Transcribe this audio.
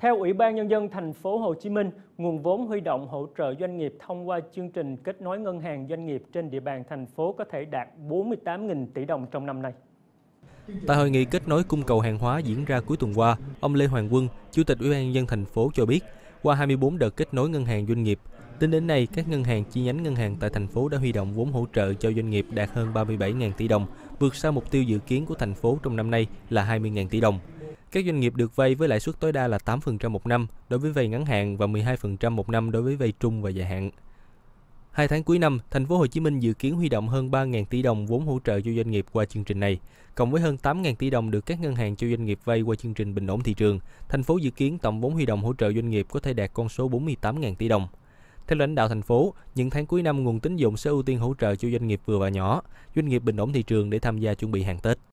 Theo Ủy ban Nhân dân thành phố Hồ Chí Minh, nguồn vốn huy động hỗ trợ doanh nghiệp thông qua chương trình kết nối ngân hàng doanh nghiệp trên địa bàn thành phố có thể đạt 48.000 tỷ đồng trong năm nay. Tại hội nghị kết nối cung cầu hàng hóa diễn ra cuối tuần qua, ông Lê Hoàng Quân, Chủ tịch Ủy ban Nhân dân thành phố cho biết, qua 24 đợt kết nối ngân hàng doanh nghiệp, tính đến nay các ngân hàng chi nhánh ngân hàng tại thành phố đã huy động vốn hỗ trợ cho doanh nghiệp đạt hơn 37.000 tỷ đồng, vượt xa mục tiêu dự kiến của thành phố trong năm nay là 20.000 tỷ đồng. Các doanh nghiệp được vay với lãi suất tối đa là 8% một năm đối với vay ngắn hạn và 12% một năm đối với vay trung và dài hạn. Hai tháng cuối năm, thành phố Hồ Chí Minh dự kiến huy động hơn 3.000 tỷ đồng vốn hỗ trợ cho doanh nghiệp qua chương trình này, cộng với hơn 8.000 tỷ đồng được các ngân hàng cho doanh nghiệp vay qua chương trình bình ổn thị trường. Thành phố dự kiến tổng vốn huy động hỗ trợ doanh nghiệp có thể đạt con số 48.000 tỷ đồng. Theo lãnh đạo thành phố, những tháng cuối năm nguồn tín dụng sẽ ưu tiên hỗ trợ cho doanh nghiệp vừa và nhỏ, doanh nghiệp bình ổn thị trường để tham gia chuẩn bị hàng Tết.